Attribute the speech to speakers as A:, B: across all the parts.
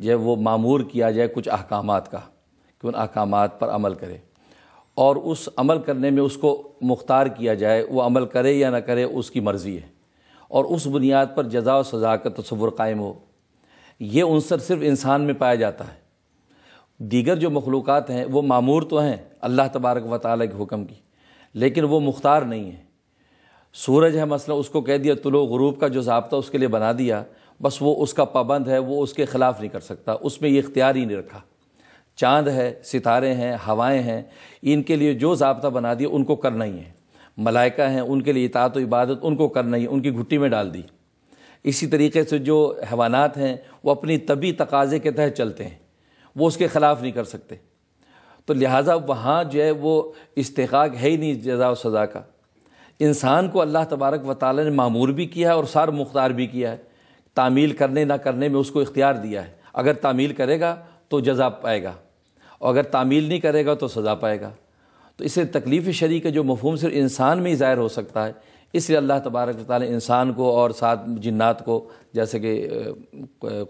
A: जो वो मामूर किया जाए कुछ अहकाम का कि उन अहकाम पर अमल करे और उस अमल करने में उसको मुख्तार किया जाए वो अमल करे या ना करे उसकी मर्ज़ी है और उस बुनियाद पर जजा व सज़ा का तस्वुर कायम हो ये अनसर सिर्फ इंसान में पाया जाता है दीगर जो मखलूक़ हैं वो मामूर तो हैं अल्लाह तबारक व ताल के हुक्म की लेकिन वो मुख्तार नहीं है सूरज है मसला उसको कह दिया तुलो गरूब का जो जबता उसके लिए बना दिया बस वो उसका पाबंद है वो उसके ख़िलाफ़ नहीं कर सकता उसमें ये इख्तियार ही नहीं रखा चांद है सितारे हैं हवाएं हैं इनके लिए जो जबता बना दिया उनको करना ही है मलाइका हैं उनके लिए इतात व इबादत उनको करना ही उनकी घुट्टी में डाल दी इसी तरीके से जो हैवानात हैं वो अपनी तबी तकाजे के तहत चलते हैं वो उसके ख़िलाफ़ नहीं कर सकते तो लिहाजा वहाँ जो है वो इस्तेकाक है ही नहीं जजा सज़ा का इंसान को अल्लाह तबारक व ताली ने मामूर भी किया है और सार मुख्तार भी किया है तामील करने ना करने में उसको इख्तियार दिया है अगर तामील करेगा तो जजा पाएगा और अगर तामील नहीं करेगा तो सज़ा पाएगा तो इससे तकलीफ़ शरीक का जो मफहम सिर्फ इंसान में ही ज़ाहिर हो सकता है इसलिए अल्लाह तबारक ताली इंसान को और साथ जिन्नात को जैसे कि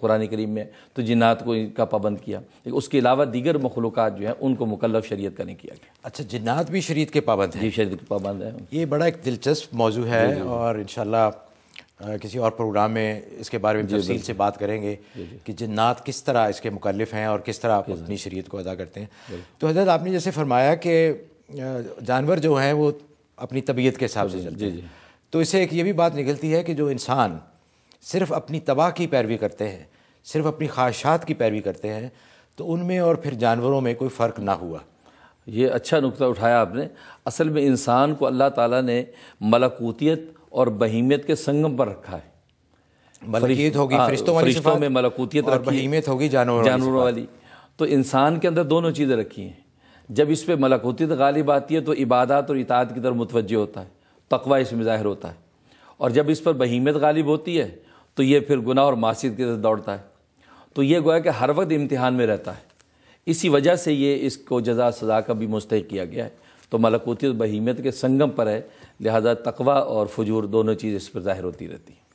A: कुरान करीम में तो जिन्नात को का पाबंद किया उसके अलावा दीगर मखलूक जो हैं उनको मुकलफ शरीत का नहीं किया गया अच्छा जिन्नात भी शरीत के पाबंद हैं जी के पाबंद है ये बड़ा एक दिलचस्प मौजू है और इन
B: किसी और प्रोग्राम में इसके बारे में तफसील से बात करेंगे कि जन्नात किस तरह इसके मुखलिफ हैं और किस तरह आप अपनी शरीत को अदा करते हैं तो हजरत आपने जैसे फरमाया कि जानवर जो हैं वो अपनी तबीयत के हिसाब से चलते हैं तो इससे एक ये भी बात निकलती है कि जो इंसान सिर्फ अपनी तबाह की पैरवी करते हैं सिर्फ अपनी ख्वाहिशात
A: की पैरवी करते हैं तो उनमें और फिर जानवरों में कोई फ़र्क ना हुआ ये अच्छा नुकता उठाया आपने असल में इंसान को अल्लाह ताला ने मलकूतियत और बहिमियत के संगम पर रखा है मलकियत मतलब तो होगी फरिश्तों वाली फरिश्तों में मलकूतियत और बहिमियत होगी जानवरों जानवरों वाली तो इंसान के अंदर दोनों चीज़ें रखी हैं जब इस पर मलकूतियत गालिब आती है तो इबादत और इताद की तरफ मुतवजह होता है तकवा इसमें ज़ाहिर होता है और जब इस पर बहिमियत गालिब होती है तो ये फिर गुनाह और मासीद की तरफ दौड़ता है तो ये गोया कि हर वक्त इम्तहान में रहता है इसी वजह से ये इसको जजा सज़ा का भी मुस्तक किया गया है तो मलकूती और बहीमियत के संगम पर है लिहाजा तकवा और फजूर दोनों चीज़ इस पर ज़ाहिर होती रहती है